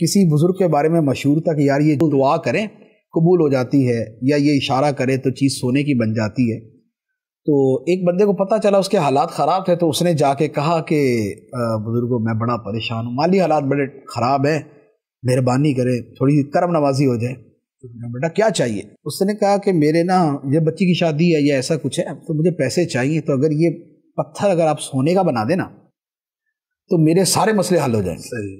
किसी बुज़ुर्ग के बारे में मशहूर था कि यार ये दुआ करें कबूल हो जाती है या ये इशारा करें तो चीज़ सोने की बन जाती है तो एक बंदे को पता चला उसके हालात ख़राब थे तो उसने जाके कहा कि बुज़ुर्गों मैं बड़ा परेशान हूँ माली हालात बड़े ख़राब हैं मेहरबानी करें थोड़ी करम नवाजी हो जाए तो बेटा क्या चाहिए उसने कहा कि मेरे ना ये बच्ची की शादी है या ऐसा कुछ है तो मुझे पैसे चाहिए तो अगर ये पत्थर अगर आप सोने का बना देना तो मेरे सारे मसले हल हो जाएंगे सही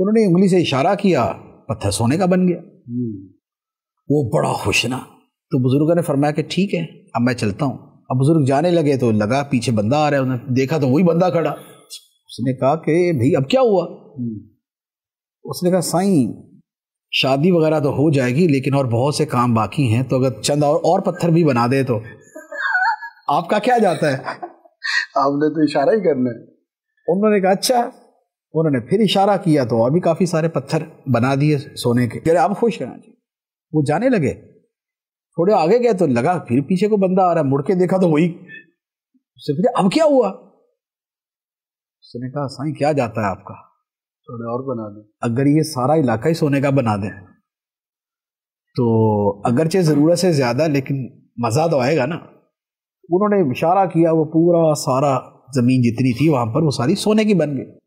उन्होंने उंगली से इशारा किया पत्थर सोने का बन गया हम्म। वो बड़ा खुश ना तो बुजुर्गों ने फरमाया कि ठीक है अब मैं चलता हूँ अब बुजुर्ग जाने लगे तो लगा पीछे बंदा आ रहा है उन्हें देखा तो वही बंदा खड़ा उसने कहा कि भाई अब क्या हुआ हम्म। उसने कहा साई शादी वगैरह तो हो जाएगी लेकिन और बहुत से काम बाकी हैं तो अगर चंद और और पत्थर भी बना दे तो आपका क्या जाता है आपने तो इशारा ही करना है उन्होंने कहा अच्छा उन्होंने फिर इशारा किया तो और भी काफ़ी सारे पत्थर बना दिए सोने के अरे आप खुश रहना चाहिए वो जाने लगे थोड़े आगे गए तो लगा फिर पीछे को बंदा आ रहा मुड़ के देखा तो वही उससे फिर अब क्या हुआ उसने कहा साई क्या जाता है आपका थोड़े और बना दें अगर ये सारा इलाका ही सोने का बना दें तो अगरचे ज़रूरत से ज़्यादा लेकिन मज़ा तो आएगा ना उन्होंने इशारा किया वो पूरा सारा ज़मीन जितनी थी वहाँ पर वो सारी सोने की बन गई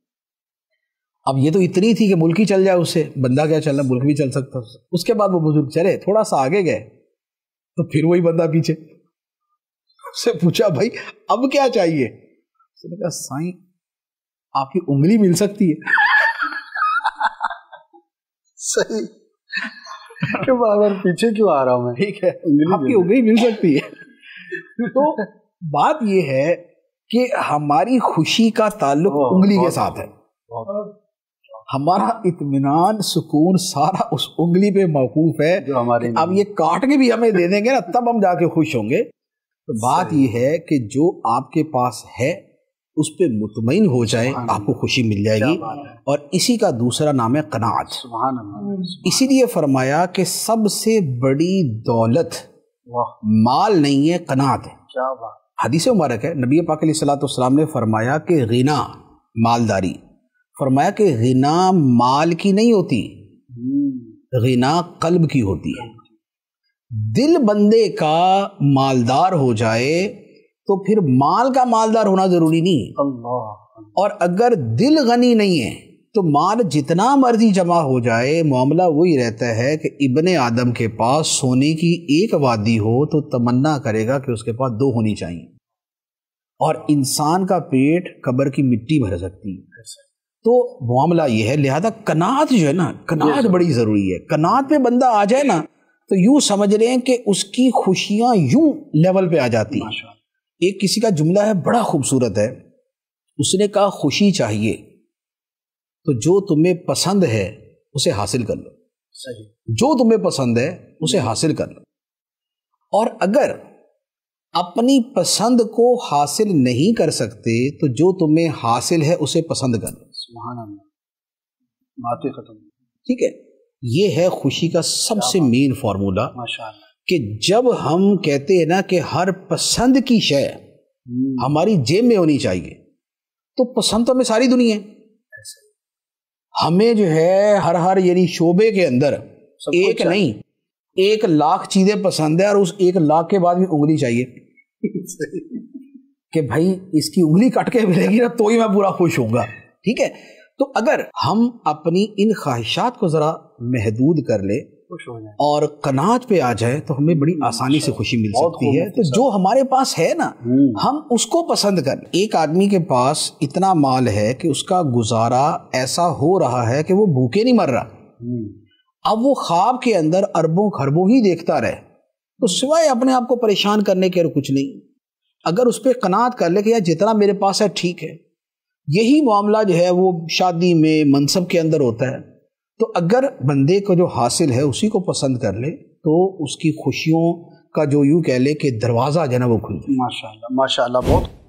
अब ये तो इतनी थी कि मुल्क ही चल जाए उससे बंदा क्या चलना मुल्क भी चल सकता उससे उसके बाद वो बुजुर्ग चले थोड़ा सा आगे गए तो फिर वही बंदा पीछे उससे पूछा भाई अब क्या चाहिए उसने कहा साई आपकी उंगली मिल सकती है सही बार बार पीछे क्यों आ रहा हूं मैं ठीक है उंगली आपकी उंगली मिल सकती है तो बात यह है कि हमारी खुशी का ताल्लुक उंगली के साथ है हमारा इतमान सुकून सारा उस उंगली पे मौकूफ है जो हमारे अब ये काट के भी हमें दे देंगे ना तब हम जाके खुश होंगे तो बात ये है कि जो आपके पास है उस पर मुतमिन हो जाए आपको खुशी मिल जाएगी और इसी का दूसरा नाम है कनाज इसीलिए फरमाया कि सबसे बड़ी दौलत माल नहीं है कनात है हदीस मुबारक है नबी पाकलाम ने फरमाया कि गना मालदारी फरमाया कि गना माल की नहीं होती हम्म। गना कल्ब की होती है दिल बंदे का मालदार हो जाए तो फिर माल का मालदार होना ज़रूरी नहीं और अगर दिल गनी नहीं है तो माल जितना मर्जी जमा हो जाए मामला वही रहता है कि इबन आदम के पास सोने की एक वादी हो तो तमन्ना करेगा कि उसके पास दो होनी चाहिए और इंसान का पेट कब्र की मिट्टी भर सकती है तो मामला ये है लिहाजा कनात जो है ना कनात बड़ी ज़रूरी है कनात पे बंदा आ जाए ना तो यूं समझ रहे हैं कि उसकी खुशियां यूं लेवल पे आ जाती हैं एक किसी का जुमला है बड़ा खूबसूरत है उसने कहा खुशी चाहिए तो जो तुम्हें पसंद है उसे हासिल कर लो सही जो तुम्हें पसंद है उसे हासिल कर लो और अगर अपनी पसंद को हासिल नहीं कर सकते तो जो तुम्हें हासिल है उसे पसंद कर लो बातें खत्म ठीक है ये है खुशी का सबसे मेन फार्मूला कि जब हम कहते हैं ना कि हर पसंद की शय हम्म। हमारी जेब में होनी चाहिए तो पसंद तो हमें सारी दुनिया हमें जो है हर हर यानी शोबे के अंदर एक नहीं एक लाख चीजें पसंद है और उस एक लाख के बाद भी उंगली चाहिए कि भाई इसकी उंगली कट के मिलेगी ना तो ही मैं पूरा खुश होगा ठीक है तो अगर हम अपनी इन ख्वाहिशात को ज़रा महदूद कर ले और कनात पे आ जाए तो हमें बड़ी हम्म, आसानी से अच्छा। खुशी मिल सकती है तो अच्छा। जो हमारे पास है ना हम्म। हम उसको पसंद कर एक आदमी के पास इतना माल है कि उसका गुजारा ऐसा हो रहा है कि वो भूखे नहीं मर रहा हम्म। अब वो ख्वाब के अंदर अरबों खरबों ही देखता रहे तो सिवाय अपने आप को परेशान करने के और कुछ नहीं अगर उस पर कनात कर ले कि यार जितना मेरे पास है ठीक है यही मामला जो है वो शादी में मनसब के अंदर होता है तो अगर बंदे को जो हासिल है उसी को पसंद कर ले तो उसकी खुशियों का जो यूँ कह ले कि दरवाज़ा जो है ना वो खुल जाए माशा माशा बहुत